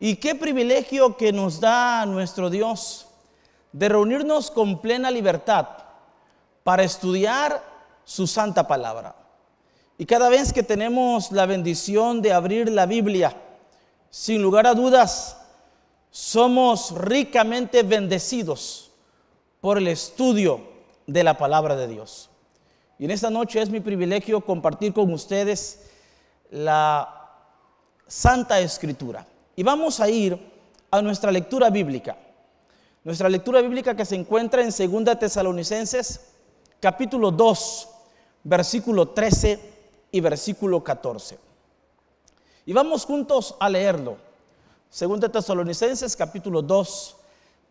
Y qué privilegio que nos da nuestro Dios de reunirnos con plena libertad para estudiar su santa palabra. Y cada vez que tenemos la bendición de abrir la Biblia, sin lugar a dudas, somos ricamente bendecidos por el estudio de la palabra de Dios. Y en esta noche es mi privilegio compartir con ustedes la Santa Escritura. Y vamos a ir a nuestra lectura bíblica. Nuestra lectura bíblica que se encuentra en 2 Tesalonicenses, capítulo 2, versículo 13 y versículo 14. Y vamos juntos a leerlo. segunda Tesalonicenses, capítulo 2,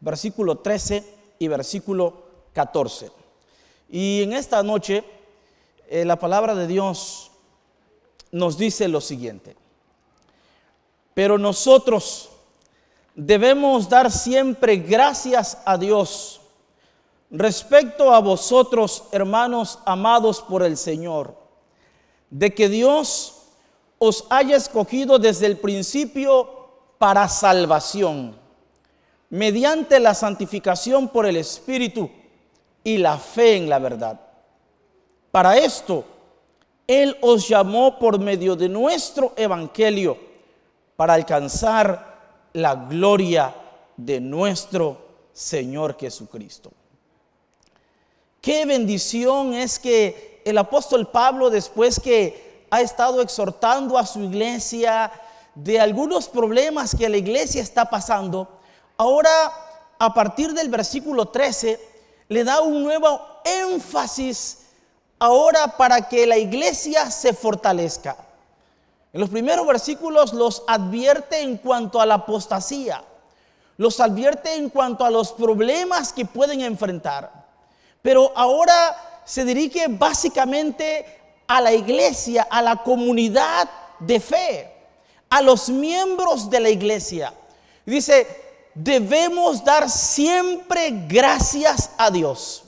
versículo 13 y versículo 14. Y en esta noche, eh, la palabra de Dios nos dice lo siguiente. Pero nosotros debemos dar siempre gracias a Dios respecto a vosotros, hermanos amados por el Señor, de que Dios os haya escogido desde el principio para salvación, mediante la santificación por el Espíritu y la fe en la verdad. Para esto, Él os llamó por medio de nuestro Evangelio para alcanzar la gloria de nuestro Señor Jesucristo. Qué bendición es que el apóstol Pablo, después que ha estado exhortando a su iglesia de algunos problemas que la iglesia está pasando, ahora a partir del versículo 13 le da un nuevo énfasis ahora para que la iglesia se fortalezca los primeros versículos los advierte en cuanto a la apostasía, los advierte en cuanto a los problemas que pueden enfrentar. Pero ahora se dirige básicamente a la iglesia, a la comunidad de fe, a los miembros de la iglesia. Dice, debemos dar siempre gracias a Dios.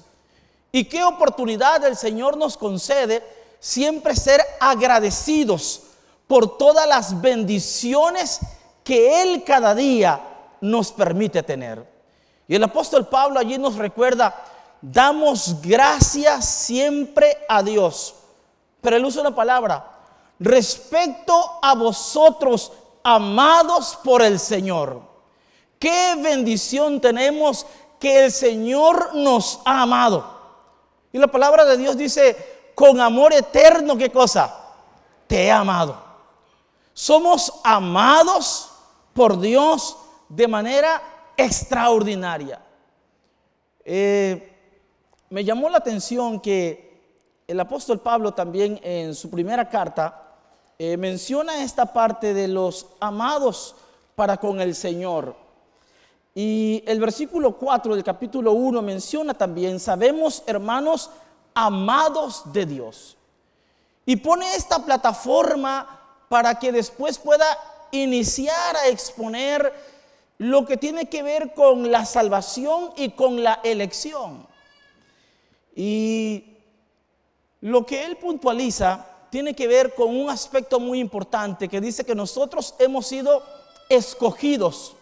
Y qué oportunidad el Señor nos concede siempre ser agradecidos por todas las bendiciones que Él cada día nos permite tener. Y el apóstol Pablo allí nos recuerda, damos gracias siempre a Dios. Pero él usa la palabra, respecto a vosotros, amados por el Señor. Qué bendición tenemos que el Señor nos ha amado. Y la palabra de Dios dice, con amor eterno, ¿qué cosa? Te he amado. Somos amados por Dios de manera extraordinaria. Eh, me llamó la atención que el apóstol Pablo también en su primera carta eh, menciona esta parte de los amados para con el Señor. Y el versículo 4 del capítulo 1 menciona también, sabemos hermanos, amados de Dios. Y pone esta plataforma para que después pueda iniciar a exponer lo que tiene que ver con la salvación y con la elección. Y lo que él puntualiza tiene que ver con un aspecto muy importante que dice que nosotros hemos sido escogidos,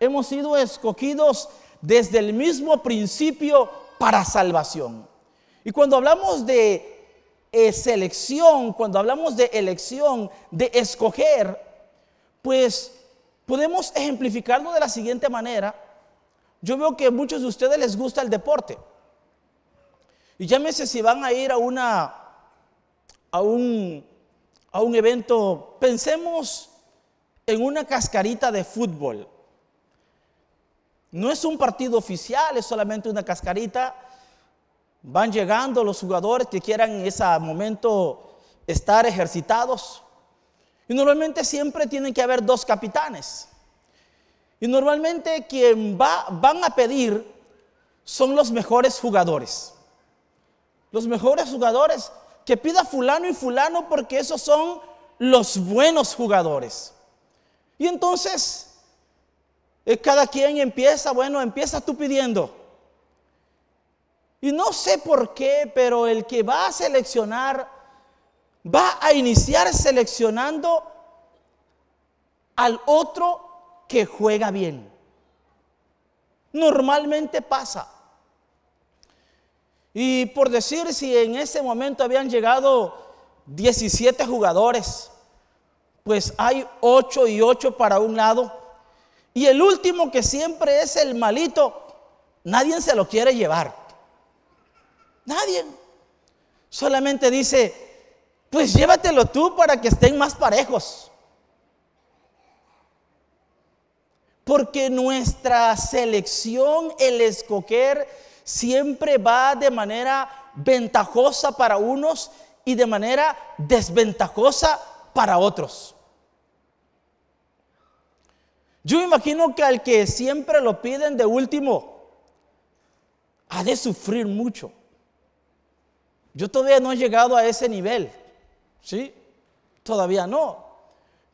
hemos sido escogidos desde el mismo principio para salvación. Y cuando hablamos de selección, cuando hablamos de elección, de escoger, pues podemos ejemplificarlo de la siguiente manera. Yo veo que a muchos de ustedes les gusta el deporte. Y llámese si van a ir a una a un a un evento, pensemos en una cascarita de fútbol. No es un partido oficial, es solamente una cascarita Van llegando los jugadores que quieran en ese momento estar ejercitados. Y normalmente siempre tienen que haber dos capitanes. Y normalmente quien va, van a pedir son los mejores jugadores. Los mejores jugadores que pida fulano y fulano porque esos son los buenos jugadores. Y entonces, eh, cada quien empieza, bueno, empieza tú pidiendo. Y no sé por qué, pero el que va a seleccionar va a iniciar seleccionando al otro que juega bien. Normalmente pasa. Y por decir si en ese momento habían llegado 17 jugadores, pues hay 8 y 8 para un lado. Y el último que siempre es el malito, nadie se lo quiere llevar. Nadie. Solamente dice, pues llévatelo tú para que estén más parejos. Porque nuestra selección, el escoger, siempre va de manera ventajosa para unos y de manera desventajosa para otros. Yo imagino que al que siempre lo piden de último, ha de sufrir mucho. Yo todavía no he llegado a ese nivel, ¿sí? Todavía no.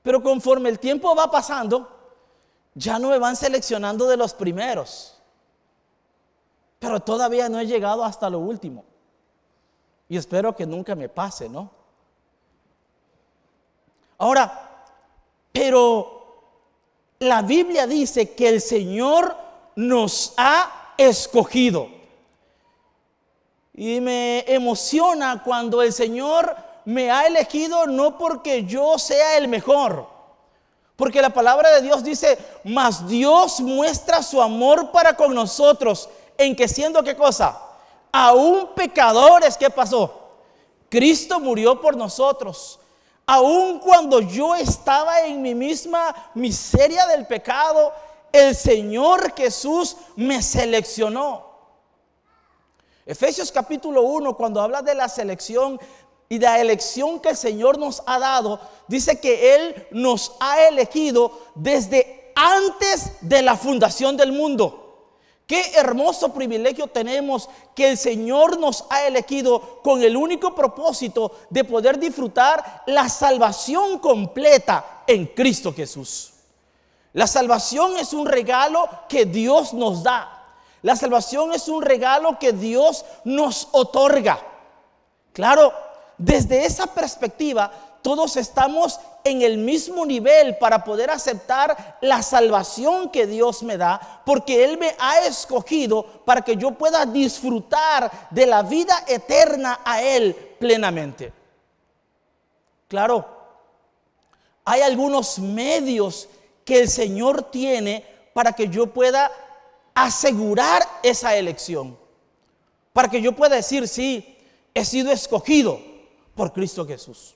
Pero conforme el tiempo va pasando, ya no me van seleccionando de los primeros. Pero todavía no he llegado hasta lo último. Y espero que nunca me pase, ¿no? Ahora, pero la Biblia dice que el Señor nos ha escogido. Y me emociona cuando el Señor me ha elegido no porque yo sea el mejor, porque la palabra de Dios dice, mas Dios muestra su amor para con nosotros, en que siendo qué cosa, aún pecadores, ¿qué pasó? Cristo murió por nosotros. Aún cuando yo estaba en mi misma miseria del pecado, el Señor Jesús me seleccionó. Efesios capítulo 1, cuando habla de la selección y de la elección que el Señor nos ha dado, dice que Él nos ha elegido desde antes de la fundación del mundo. Qué hermoso privilegio tenemos que el Señor nos ha elegido con el único propósito de poder disfrutar la salvación completa en Cristo Jesús. La salvación es un regalo que Dios nos da. La salvación es un regalo que Dios nos otorga. Claro, desde esa perspectiva, todos estamos en el mismo nivel para poder aceptar la salvación que Dios me da, porque Él me ha escogido para que yo pueda disfrutar de la vida eterna a Él plenamente. Claro, hay algunos medios que el Señor tiene para que yo pueda asegurar esa elección. Para que yo pueda decir, sí, he sido escogido por Cristo Jesús.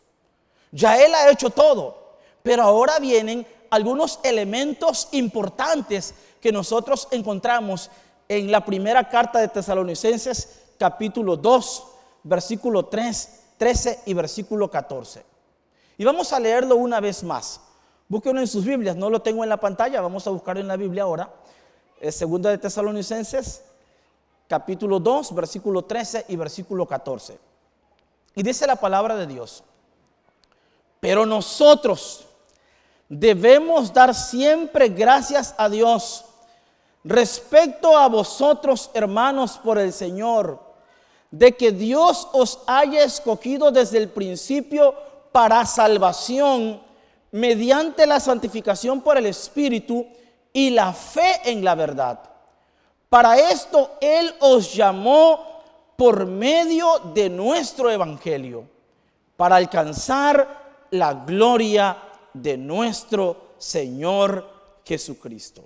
Ya Él ha hecho todo, pero ahora vienen algunos elementos importantes que nosotros encontramos en la primera carta de Tesalonicenses, capítulo 2, versículo 3, 13 y versículo 14. Y vamos a leerlo una vez más. Búsquenlo en sus Biblias, no lo tengo en la pantalla, vamos a buscarlo en la Biblia ahora segunda de Tesalonicenses, capítulo 2, versículo 13 y versículo 14. Y dice la palabra de Dios. Pero nosotros debemos dar siempre gracias a Dios respecto a vosotros, hermanos, por el Señor, de que Dios os haya escogido desde el principio para salvación mediante la santificación por el Espíritu y la fe en la verdad. Para esto Él os llamó por medio de nuestro Evangelio, para alcanzar la gloria de nuestro Señor Jesucristo.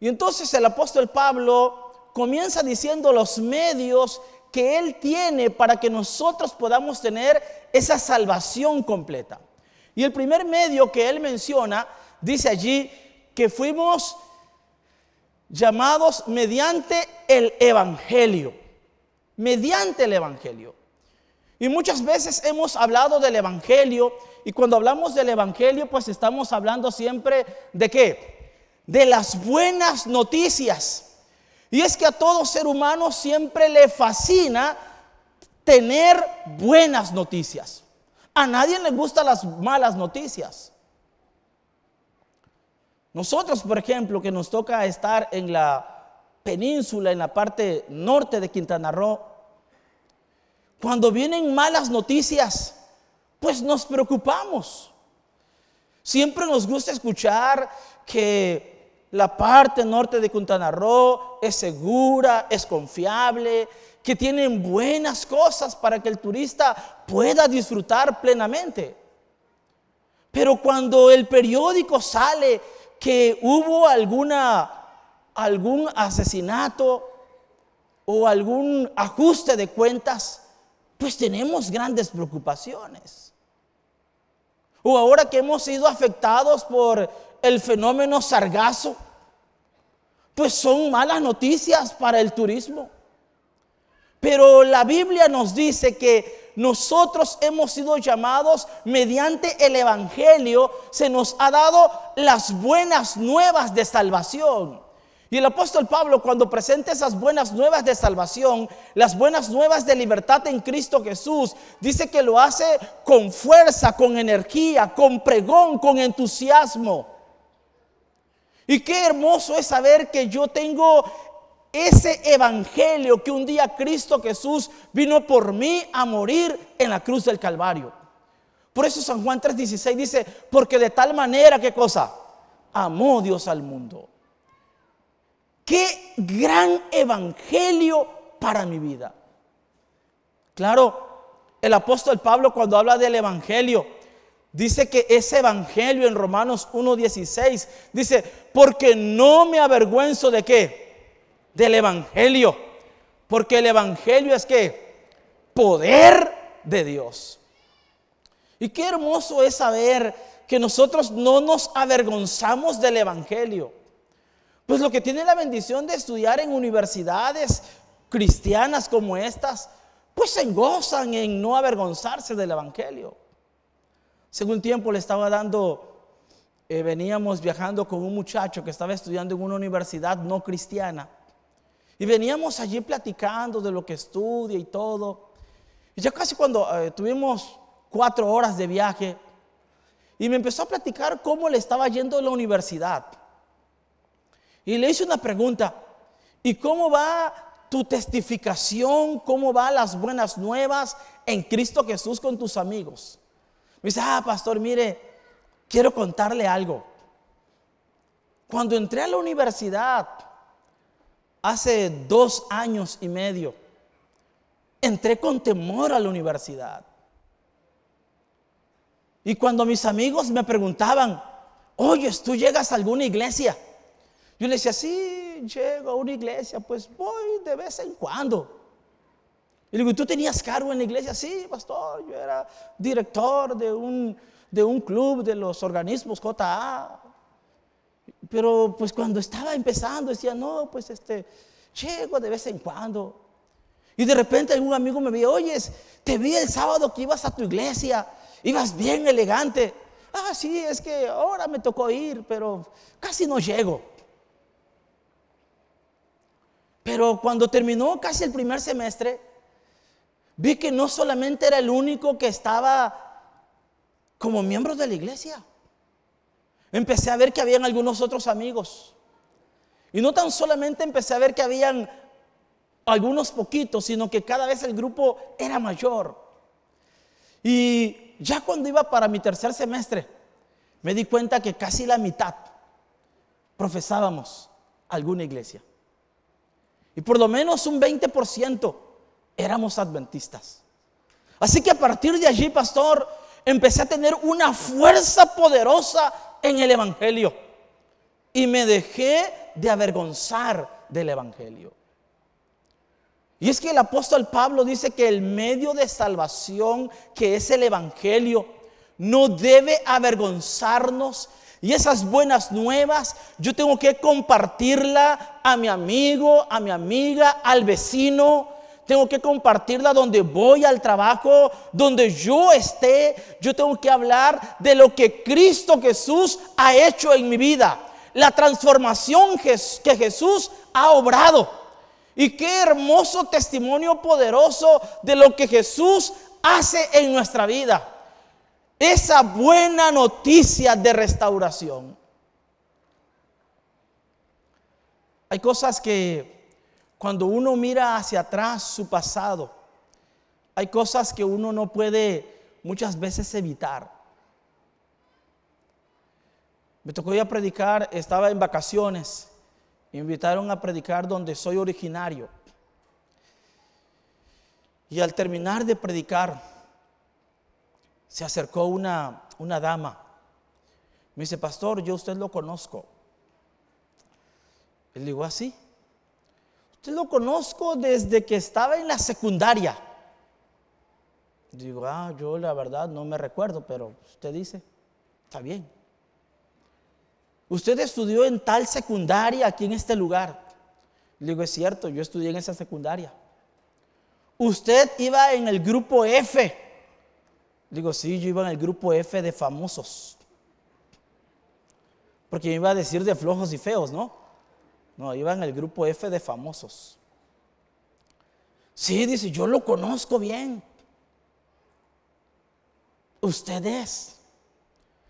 Y entonces el apóstol Pablo comienza diciendo los medios que Él tiene para que nosotros podamos tener esa salvación completa. Y el primer medio que Él menciona, dice allí, que fuimos llamados mediante el Evangelio, mediante el Evangelio. Y muchas veces hemos hablado del Evangelio y cuando hablamos del Evangelio pues estamos hablando siempre de qué? De las buenas noticias. Y es que a todo ser humano siempre le fascina tener buenas noticias. A nadie le gustan las malas noticias. Nosotros, por ejemplo, que nos toca estar en la península, en la parte norte de Quintana Roo, cuando vienen malas noticias, pues nos preocupamos. Siempre nos gusta escuchar que la parte norte de Quintana Roo es segura, es confiable, que tienen buenas cosas para que el turista pueda disfrutar plenamente. Pero cuando el periódico sale que hubo alguna, algún asesinato o algún ajuste de cuentas, pues tenemos grandes preocupaciones. O ahora que hemos sido afectados por el fenómeno sargazo, pues son malas noticias para el turismo. Pero la Biblia nos dice que nosotros hemos sido llamados mediante el Evangelio, se nos ha dado las buenas nuevas de salvación. Y el apóstol Pablo cuando presenta esas buenas nuevas de salvación, las buenas nuevas de libertad en Cristo Jesús, dice que lo hace con fuerza, con energía, con pregón, con entusiasmo. Y qué hermoso es saber que yo tengo ese evangelio que un día Cristo Jesús vino por mí a morir en la cruz del Calvario. Por eso San Juan 3:16 dice, porque de tal manera, ¿qué cosa? Amó Dios al mundo. Qué gran evangelio para mi vida. Claro, el apóstol Pablo cuando habla del evangelio, dice que ese evangelio en Romanos 1:16 dice, porque no me avergüenzo de qué? del Evangelio. Porque el Evangelio es que poder de Dios. Y qué hermoso es saber que nosotros no nos avergonzamos del Evangelio. Pues lo que tiene la bendición de estudiar en universidades cristianas como estas, pues se gozan en no avergonzarse del Evangelio. Según tiempo le estaba dando, eh, veníamos viajando con un muchacho que estaba estudiando en una universidad no cristiana. Y veníamos allí platicando de lo que estudia y todo. Y ya casi cuando eh, tuvimos cuatro horas de viaje, y me empezó a platicar cómo le estaba yendo a la universidad. Y le hice una pregunta, ¿y cómo va tu testificación? ¿Cómo va las buenas nuevas en Cristo Jesús con tus amigos? Me dice, ah, pastor, mire, quiero contarle algo. Cuando entré a la universidad, hace dos años y medio, entré con temor a la universidad. Y cuando mis amigos me preguntaban, oye, ¿tú llegas a alguna iglesia? Yo les decía, sí, llego a una iglesia, pues voy de vez en cuando. Y le digo, ¿tú tenías cargo en la iglesia? Sí, pastor, yo era director de un, de un club de los organismos JA pero pues cuando estaba empezando decía, no, pues este, llego de vez en cuando. Y de repente algún amigo me vio, oye, te vi el sábado que ibas a tu iglesia, ibas bien elegante. Ah, sí, es que ahora me tocó ir, pero casi no llego. Pero cuando terminó casi el primer semestre, vi que no solamente era el único que estaba como miembro de la iglesia, empecé a ver que habían algunos otros amigos. Y no tan solamente empecé a ver que habían algunos poquitos, sino que cada vez el grupo era mayor. Y ya cuando iba para mi tercer semestre, me di cuenta que casi la mitad profesábamos alguna iglesia. Y por lo menos un 20% éramos adventistas. Así que a partir de allí, pastor, empecé a tener una fuerza poderosa en el Evangelio. Y me dejé de avergonzar del Evangelio. Y es que el apóstol Pablo dice que el medio de salvación, que es el Evangelio, no debe avergonzarnos. Y esas buenas nuevas yo tengo que compartirla a mi amigo, a mi amiga, al vecino, tengo que compartirla donde voy al trabajo, donde yo esté. Yo tengo que hablar de lo que Cristo Jesús ha hecho en mi vida, la transformación que Jesús ha obrado. Y qué hermoso testimonio poderoso de lo que Jesús hace en nuestra vida. Esa buena noticia de restauración. Hay cosas que cuando uno mira hacia atrás su pasado, hay cosas que uno no puede muchas veces evitar. Me tocó ir a predicar, estaba en vacaciones, me invitaron a predicar donde soy originario. Y al terminar de predicar, se acercó una, una dama. Me dice, pastor, yo usted lo conozco. Él digo, así. ¿Ah, yo lo conozco desde que estaba en la secundaria. Digo, ah, yo la verdad no me recuerdo, pero usted dice, está bien. Usted estudió en tal secundaria aquí en este lugar. digo, es cierto, yo estudié en esa secundaria. Usted iba en el grupo F. digo, sí, yo iba en el grupo F de famosos. Porque me iba a decir de flojos y feos, ¿no? No, iba en el grupo F de famosos. Sí, dice, yo lo conozco bien. ustedes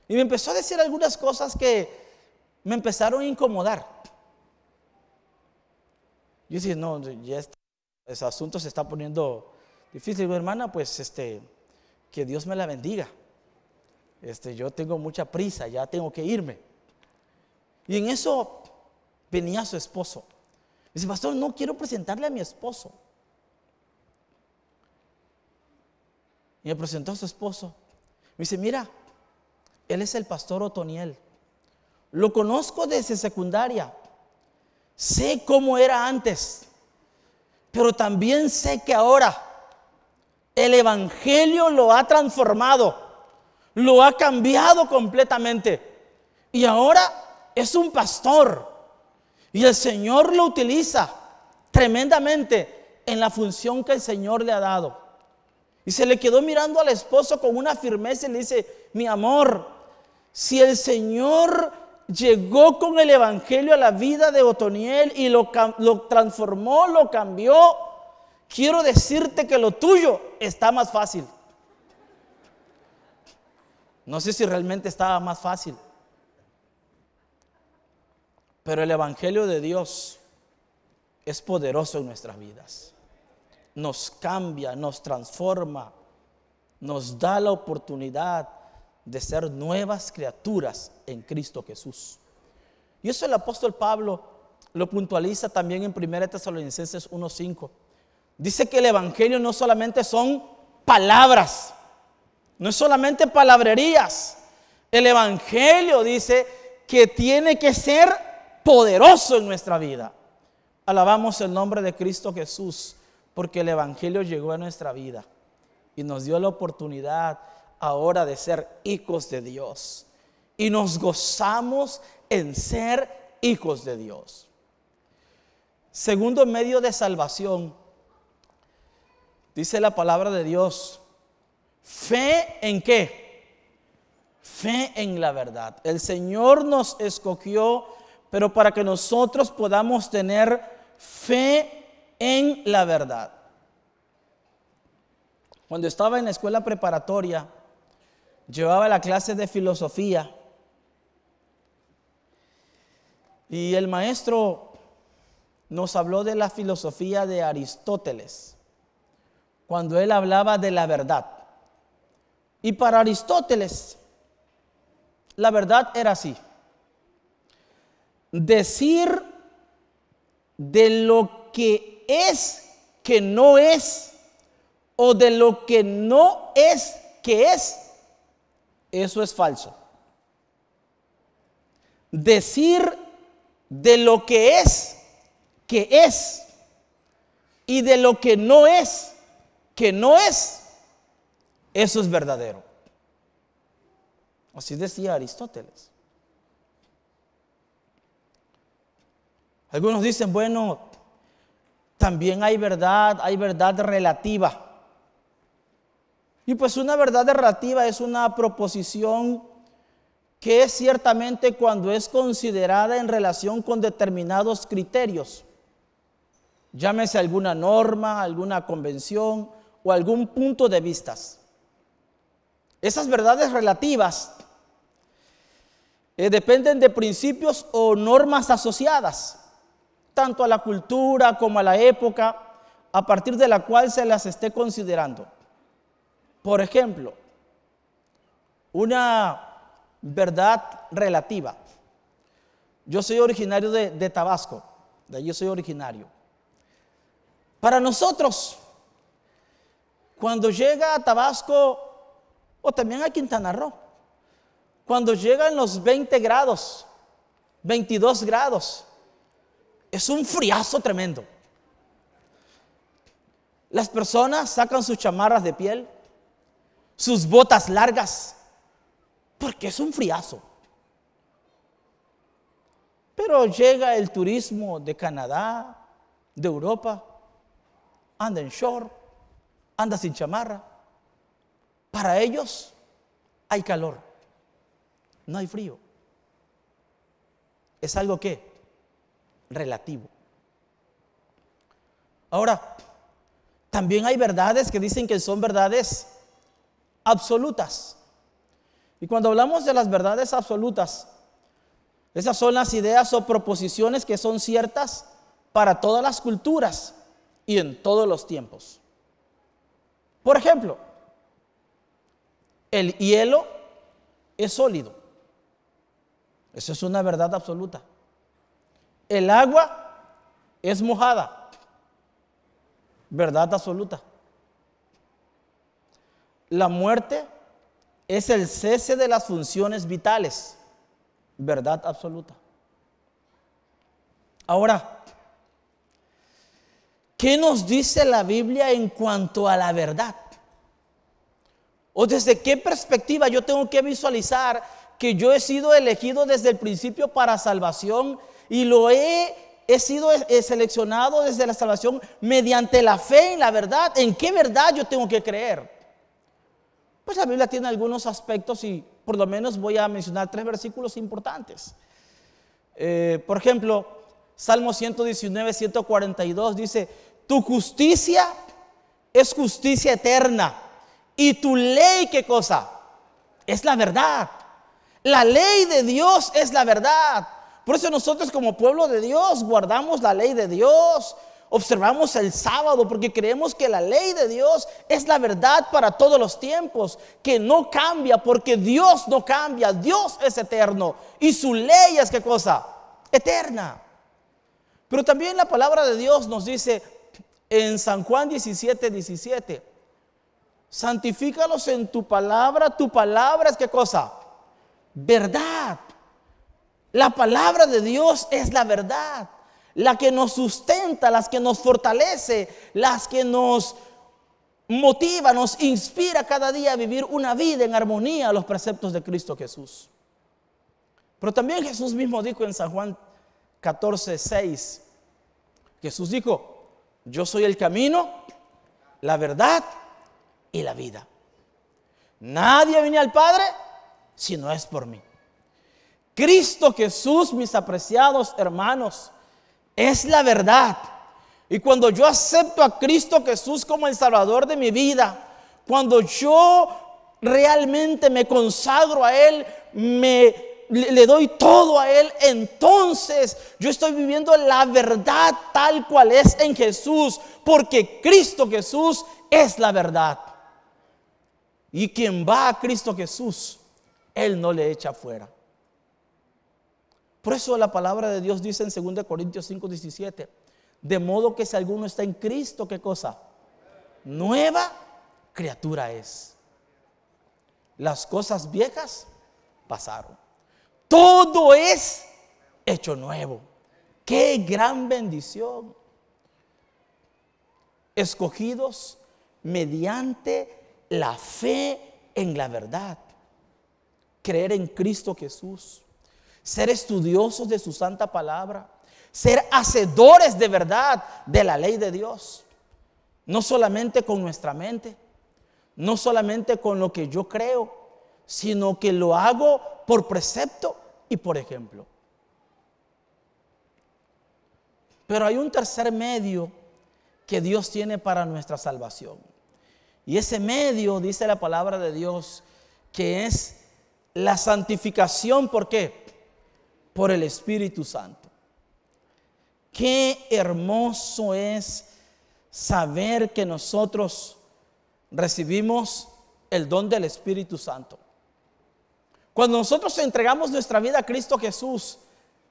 Y me empezó a decir algunas cosas que me empezaron a incomodar. Yo dije, no, ya está ese asunto se está poniendo difícil. Digo, hermana, pues este, que Dios me la bendiga. Este, yo tengo mucha prisa, ya tengo que irme. Y en eso venía su esposo. Dice, pastor, no quiero presentarle a mi esposo. Y me presentó a su esposo. Me dice, mira, él es el pastor Otoniel. Lo conozco desde secundaria. Sé cómo era antes. Pero también sé que ahora el Evangelio lo ha transformado. Lo ha cambiado completamente. Y ahora es un pastor. Y el Señor lo utiliza tremendamente en la función que el Señor le ha dado. Y se le quedó mirando al esposo con una firmeza y le dice, mi amor, si el Señor llegó con el Evangelio a la vida de Otoniel y lo, lo transformó, lo cambió, quiero decirte que lo tuyo está más fácil. No sé si realmente estaba más fácil. Pero el Evangelio de Dios es poderoso en nuestras vidas. Nos cambia, nos transforma, nos da la oportunidad de ser nuevas criaturas en Cristo Jesús. Y eso el apóstol Pablo lo puntualiza también en 1 Tesalonicenses 1.5. Dice que el Evangelio no solamente son palabras, no es solamente palabrerías. El Evangelio dice que tiene que ser poderoso en nuestra vida. Alabamos el nombre de Cristo Jesús porque el Evangelio llegó a nuestra vida y nos dio la oportunidad ahora de ser hijos de Dios. Y nos gozamos en ser hijos de Dios. Segundo medio de salvación, dice la palabra de Dios, fe en qué? Fe en la verdad. El Señor nos escogió pero para que nosotros podamos tener fe en la verdad. Cuando estaba en la escuela preparatoria, llevaba la clase de filosofía y el maestro nos habló de la filosofía de Aristóteles, cuando él hablaba de la verdad. Y para Aristóteles, la verdad era así decir de lo que es que no es o de lo que no es que es, eso es falso. Decir de lo que es que es y de lo que no es que no es, eso es verdadero. Así decía Aristóteles. Algunos dicen, bueno, también hay verdad, hay verdad relativa. Y pues una verdad relativa es una proposición que es ciertamente cuando es considerada en relación con determinados criterios. Llámese alguna norma, alguna convención o algún punto de vistas. Esas verdades relativas eh, dependen de principios o normas asociadas tanto a la cultura como a la época a partir de la cual se las esté considerando. Por ejemplo, una verdad relativa. Yo soy originario de, Tabasco, de allí soy originario. Para nosotros, cuando llega a Tabasco o también a Quintana Roo, cuando llegan los 20 grados, 22 grados, es un friazo tremendo. Las personas sacan sus chamarras de piel, sus botas largas, porque es un friazo. Pero llega el turismo de Canadá, de Europa, anda en short, anda sin chamarra. Para ellos hay calor, no hay frío. Es algo que relativo. Ahora, también hay verdades que dicen que son verdades absolutas. Y cuando hablamos de las verdades absolutas, esas son las ideas o proposiciones que son ciertas para todas las culturas y en todos los tiempos. Por ejemplo, el hielo es sólido. Eso es una verdad absoluta el agua es mojada. Verdad absoluta. La muerte es el cese de las funciones vitales. Verdad absoluta. Ahora, ¿qué nos dice la Biblia en cuanto a la verdad? ¿O desde qué perspectiva yo tengo que visualizar que yo he sido elegido desde el principio para salvación? y lo he, he sido seleccionado desde la salvación mediante la fe y la verdad. ¿En qué verdad yo tengo que creer? Pues la Biblia tiene algunos aspectos y por lo menos voy a mencionar tres versículos importantes. Eh, por ejemplo, Salmo 119, 142 dice, tu justicia es justicia eterna y tu ley, ¿qué cosa? Es la verdad. La ley de Dios es la verdad. Por eso nosotros como pueblo de Dios guardamos la ley de Dios, observamos el sábado porque creemos que la ley de Dios es la verdad para todos los tiempos, que no cambia porque Dios no cambia, Dios es eterno y su ley es qué cosa? Eterna. Pero también la palabra de Dios nos dice en San Juan 17, 17, santifícalos en tu palabra, tu palabra es qué cosa? Verdad. La palabra de Dios es la verdad, la que nos sustenta, las que nos fortalece, las que nos motiva, nos inspira cada día a vivir una vida en armonía a los preceptos de Cristo Jesús. Pero también Jesús mismo dijo en San Juan 14, 6, Jesús dijo, yo soy el camino, la verdad y la vida. Nadie viene al Padre si no es por mí. Cristo Jesús, mis apreciados hermanos, es la verdad. Y cuando yo acepto a Cristo Jesús como el Salvador de mi vida, cuando yo realmente me consagro a Él, me le doy todo a Él, entonces yo estoy viviendo la verdad tal cual es en Jesús, porque Cristo Jesús es la verdad. Y quien va a Cristo Jesús, Él no le echa fuera. Por eso la palabra de Dios dice en 2 Corintios 5, 17, de modo que si alguno está en Cristo, ¿qué cosa? Nueva criatura es. Las cosas viejas pasaron. Todo es hecho nuevo. Qué gran bendición. Escogidos mediante la fe en la verdad. Creer en Cristo Jesús ser estudiosos de su santa palabra, ser hacedores de verdad de la ley de Dios, no solamente con nuestra mente, no solamente con lo que yo creo, sino que lo hago por precepto y por ejemplo. Pero hay un tercer medio que Dios tiene para nuestra salvación. Y ese medio, dice la palabra de Dios, que es la santificación. ¿Por qué? por el Espíritu Santo. Qué hermoso es saber que nosotros recibimos el don del Espíritu Santo. Cuando nosotros entregamos nuestra vida a Cristo Jesús,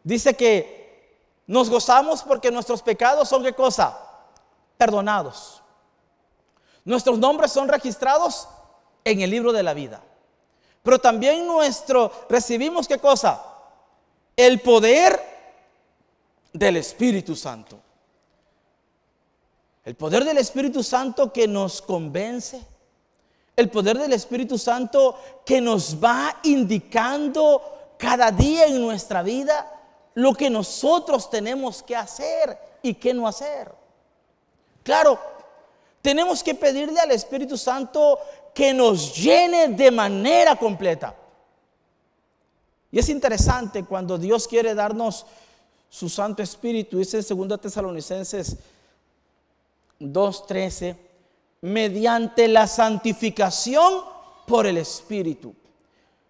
dice que nos gozamos porque nuestros pecados son qué cosa? Perdonados. Nuestros nombres son registrados en el libro de la vida. Pero también nuestro recibimos qué cosa? el poder del Espíritu Santo. El poder del Espíritu Santo que nos convence. El poder del Espíritu Santo que nos va indicando cada día en nuestra vida lo que nosotros tenemos que hacer y qué no hacer. Claro, tenemos que pedirle al Espíritu Santo que nos llene de manera completa. Y es interesante cuando Dios quiere darnos su Santo Espíritu, dice 2 Tesalonicenses 2:13, mediante la santificación por el Espíritu.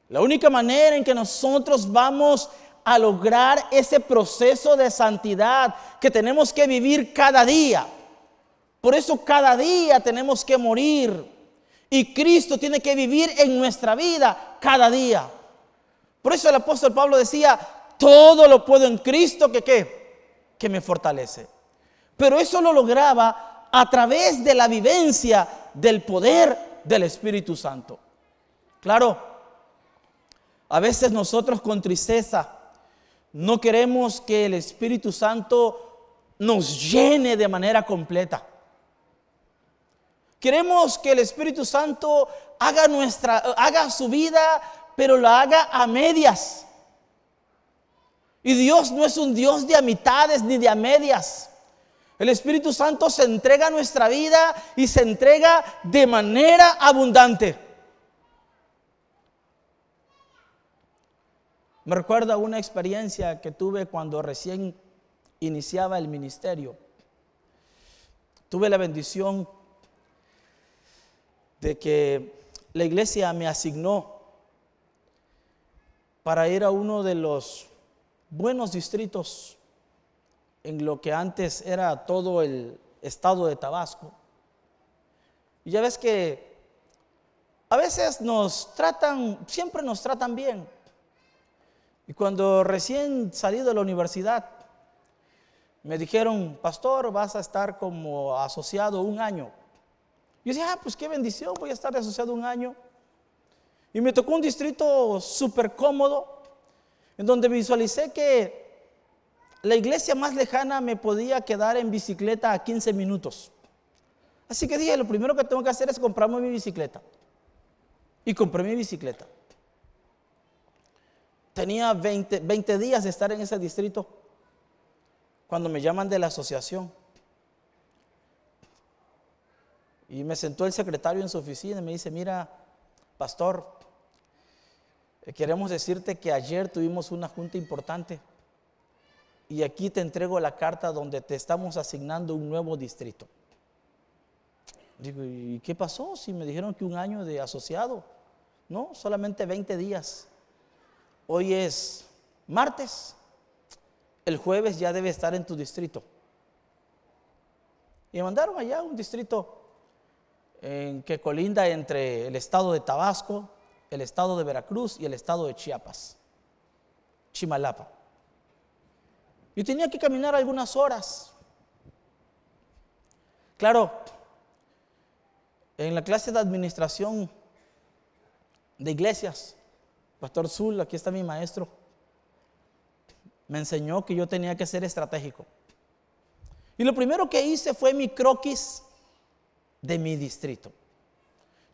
La única manera en que nosotros vamos a lograr ese proceso de santidad que tenemos que vivir cada día. Por eso cada día tenemos que morir. Y Cristo tiene que vivir en nuestra vida cada día. Por eso el apóstol Pablo decía, todo lo puedo en Cristo que Que me fortalece. Pero eso lo lograba a través de la vivencia del poder del Espíritu Santo. Claro, a veces nosotros con tristeza no queremos que el Espíritu Santo nos llene de manera completa. Queremos que el Espíritu Santo haga, nuestra, haga su vida pero lo haga a medias. Y Dios no es un Dios de a mitades ni de a medias. El Espíritu Santo se entrega a nuestra vida y se entrega de manera abundante. Me recuerda una experiencia que tuve cuando recién iniciaba el ministerio. Tuve la bendición de que la iglesia me asignó para ir a uno de los buenos distritos en lo que antes era todo el estado de Tabasco. Y ya ves que a veces nos tratan, siempre nos tratan bien. Y cuando recién salí de la universidad, me dijeron, pastor, vas a estar como asociado un año. Yo decía ah, pues qué bendición, voy a estar asociado un año. Y me tocó un distrito súper cómodo, en donde visualicé que la iglesia más lejana me podía quedar en bicicleta a 15 minutos. Así que dije, lo primero que tengo que hacer es comprarme mi bicicleta. Y compré mi bicicleta. Tenía 20, días de estar en ese distrito cuando me llaman de la asociación. Y me sentó el secretario en su oficina y me dice, mira, pastor, eh, queremos decirte que ayer tuvimos una junta importante y aquí te entrego la carta donde te estamos asignando un nuevo distrito. Digo, ¿y qué pasó? Si me dijeron que un año de asociado. No, solamente 20 días. Hoy es martes. El jueves ya debe estar en tu distrito. Y me mandaron allá un distrito en que colinda entre el estado de Tabasco, el estado de Veracruz y el estado de Chiapas, Chimalapa. Yo tenía que caminar algunas horas. Claro, en la clase de administración de iglesias, Pastor Zul, aquí está mi maestro, me enseñó que yo tenía que ser estratégico. Y lo primero que hice fue mi croquis de mi distrito.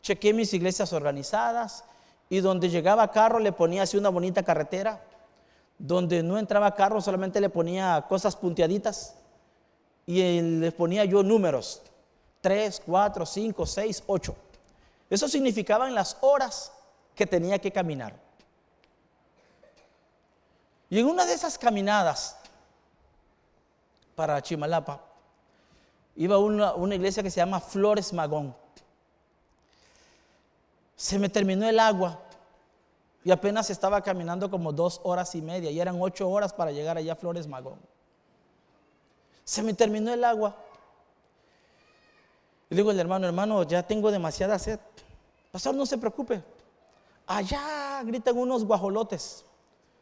Chequé mis iglesias organizadas, y donde llegaba carro le ponía así una bonita carretera. Donde no entraba carro solamente le ponía cosas punteaditas. Y le ponía yo números. 3, cuatro, cinco, seis, ocho. Eso significaban las horas que tenía que caminar. Y en una de esas caminadas para Chimalapa, iba una iglesia que se llama Flores Magón se me terminó el agua. Y apenas estaba caminando como dos horas y media. Y eran ocho horas para llegar allá a Flores Magón. Se me terminó el agua. Y digo el hermano, hermano, ya tengo demasiada sed. Pastor, no se preocupe. Allá gritan unos guajolotes.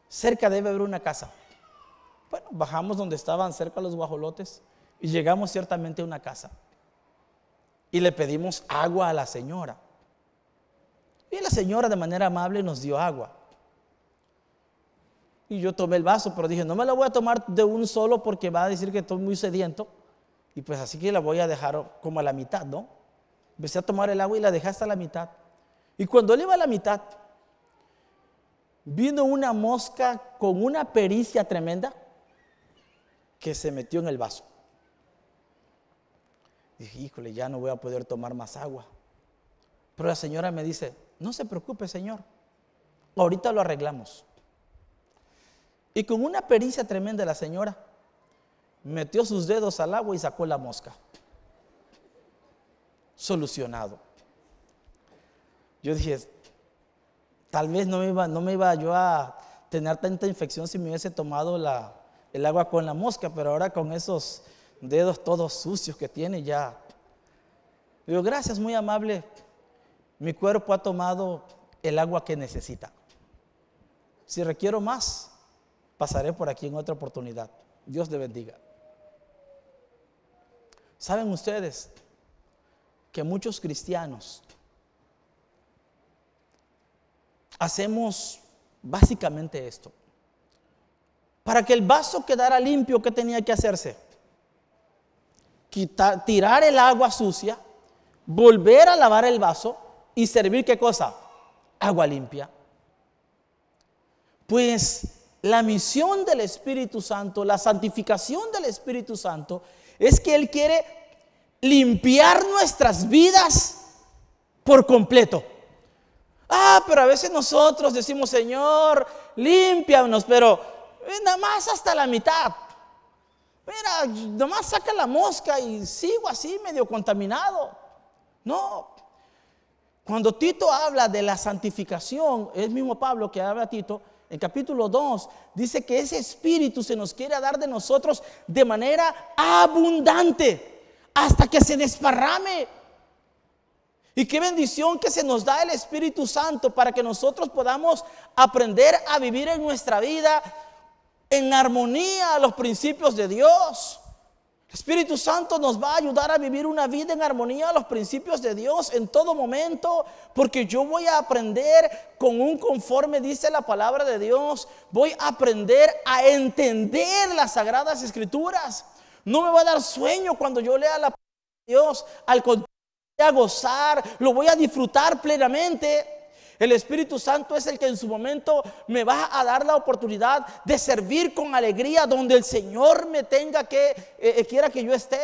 Cerca debe haber una casa. Bueno, bajamos donde estaban cerca los guajolotes y llegamos ciertamente a una casa. Y le pedimos agua a la señora. Y la señora de manera amable nos dio agua. Y yo tomé el vaso, pero dije, no me lo voy a tomar de un solo porque va a decir que estoy muy sediento. Y pues así que la voy a dejar como a la mitad, ¿no? Empecé a tomar el agua y la dejé hasta la mitad. Y cuando él iba a la mitad, vino una mosca con una pericia tremenda que se metió en el vaso. Dije, híjole, ya no voy a poder tomar más agua. Pero la señora me dice, no se preocupe, Señor, ahorita lo arreglamos. Y con una pericia tremenda la señora, metió sus dedos al agua y sacó la mosca. Solucionado. Yo dije, tal vez no me iba, yo a tener tanta infección si me hubiese tomado el agua con la mosca, pero ahora con esos dedos todos sucios que tiene ya. Digo, gracias, muy amable mi cuerpo ha tomado el agua que necesita. Si requiero más, pasaré por aquí en otra oportunidad. Dios le bendiga. ¿Saben ustedes que muchos cristianos hacemos básicamente esto? Para que el vaso quedara limpio, ¿qué tenía que hacerse? tirar el agua sucia, volver a lavar el vaso y servir qué cosa? Agua limpia. Pues la misión del Espíritu Santo, la santificación del Espíritu Santo, es que Él quiere limpiar nuestras vidas por completo. Ah, pero a veces nosotros decimos, Señor, límpianos, pero eh, nada más hasta la mitad. Mira, nada más saca la mosca y sigo así medio contaminado. No, cuando Tito habla de la santificación, es mismo Pablo que habla a Tito, en capítulo 2, dice que ese espíritu se nos quiere dar de nosotros de manera abundante, hasta que se desparrame. Y qué bendición que se nos da el Espíritu Santo para que nosotros podamos aprender a vivir en nuestra vida en armonía a los principios de Dios. Espíritu Santo nos va a ayudar a vivir una vida en armonía a los principios de Dios en todo momento, porque yo voy a aprender con un conforme, dice la palabra de Dios, voy a aprender a entender las sagradas escrituras. No me va a dar sueño cuando yo lea la palabra de Dios, al contrario, voy a gozar, lo voy a disfrutar plenamente. El Espíritu Santo es el que en su momento me va a dar la oportunidad de servir con alegría donde el Señor me tenga que, eh, eh, quiera que yo esté,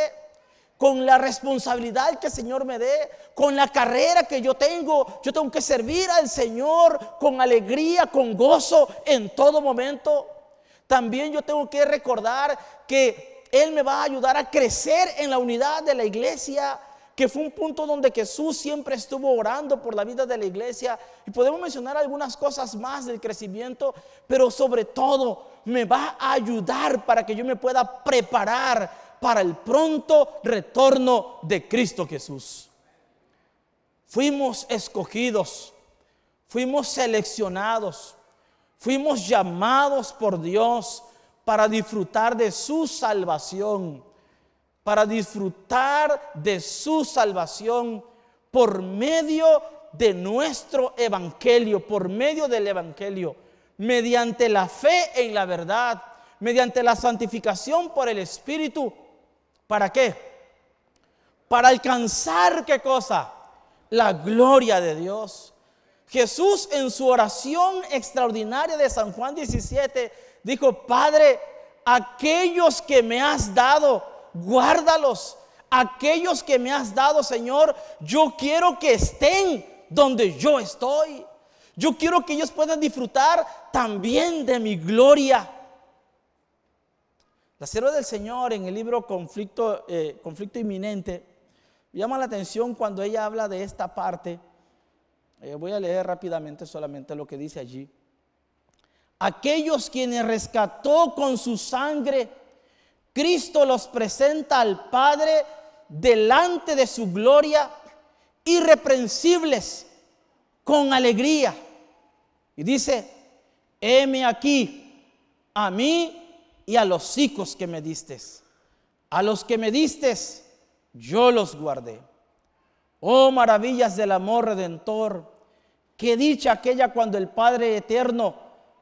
con la responsabilidad que el Señor me dé, con la carrera que yo tengo. Yo tengo que servir al Señor con alegría, con gozo en todo momento. También yo tengo que recordar que Él me va a ayudar a crecer en la unidad de la iglesia que fue un punto donde Jesús siempre estuvo orando por la vida de la iglesia. Y podemos mencionar algunas cosas más del crecimiento, pero sobre todo me va a ayudar para que yo me pueda preparar para el pronto retorno de Cristo Jesús. Fuimos escogidos, fuimos seleccionados, fuimos llamados por Dios para disfrutar de su salvación para disfrutar de su salvación por medio de nuestro evangelio, por medio del evangelio, mediante la fe en la verdad, mediante la santificación por el Espíritu. ¿Para qué? Para alcanzar qué cosa? La gloria de Dios. Jesús en su oración extraordinaria de San Juan 17 dijo, Padre, aquellos que me has dado, guárdalos. Aquellos que me has dado, Señor, yo quiero que estén donde yo estoy. Yo quiero que ellos puedan disfrutar también de mi gloria. La sierva del Señor en el libro Conflicto, eh, Conflicto Inminente llama la atención cuando ella habla de esta parte. Eh, voy a leer rápidamente solamente lo que dice allí. Aquellos quienes rescató con su sangre Cristo los presenta al Padre delante de su gloria, irreprensibles, con alegría. Y dice, heme aquí, a mí y a los hijos que me diste. A los que me diste, yo los guardé. Oh maravillas del amor redentor, qué dicha aquella cuando el Padre eterno,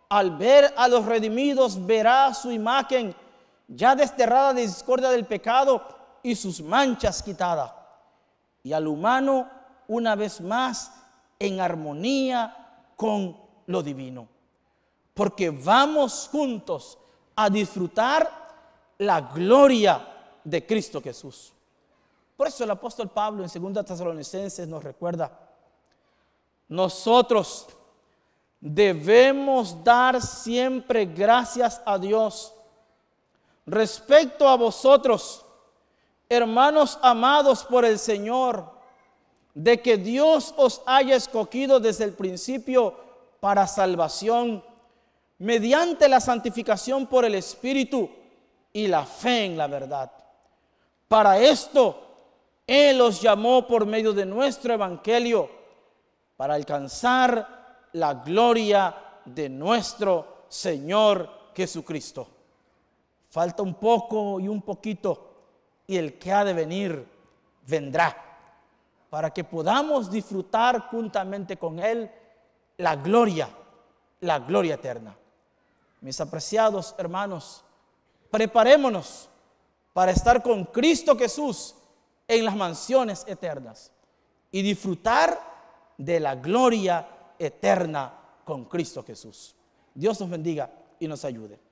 al ver a los redimidos, verá su imagen ya desterrada de discordia del pecado y sus manchas quitadas, y al humano una vez más en armonía con lo divino. Porque vamos juntos a disfrutar la gloria de Cristo Jesús. Por eso el apóstol Pablo en 2 Tesalonicenses nos recuerda, nosotros debemos dar siempre gracias a Dios respecto a vosotros, hermanos amados por el Señor, de que Dios os haya escogido desde el principio para salvación, mediante la santificación por el Espíritu y la fe en la verdad. Para esto, Él os llamó por medio de nuestro Evangelio, para alcanzar la gloria de nuestro Señor Jesucristo. Falta un poco y un poquito, y el que ha de venir vendrá, para que podamos disfrutar juntamente con Él la gloria, la gloria eterna. Mis apreciados hermanos, preparémonos para estar con Cristo Jesús en las mansiones eternas y disfrutar de la gloria eterna con Cristo Jesús. Dios nos bendiga y nos ayude.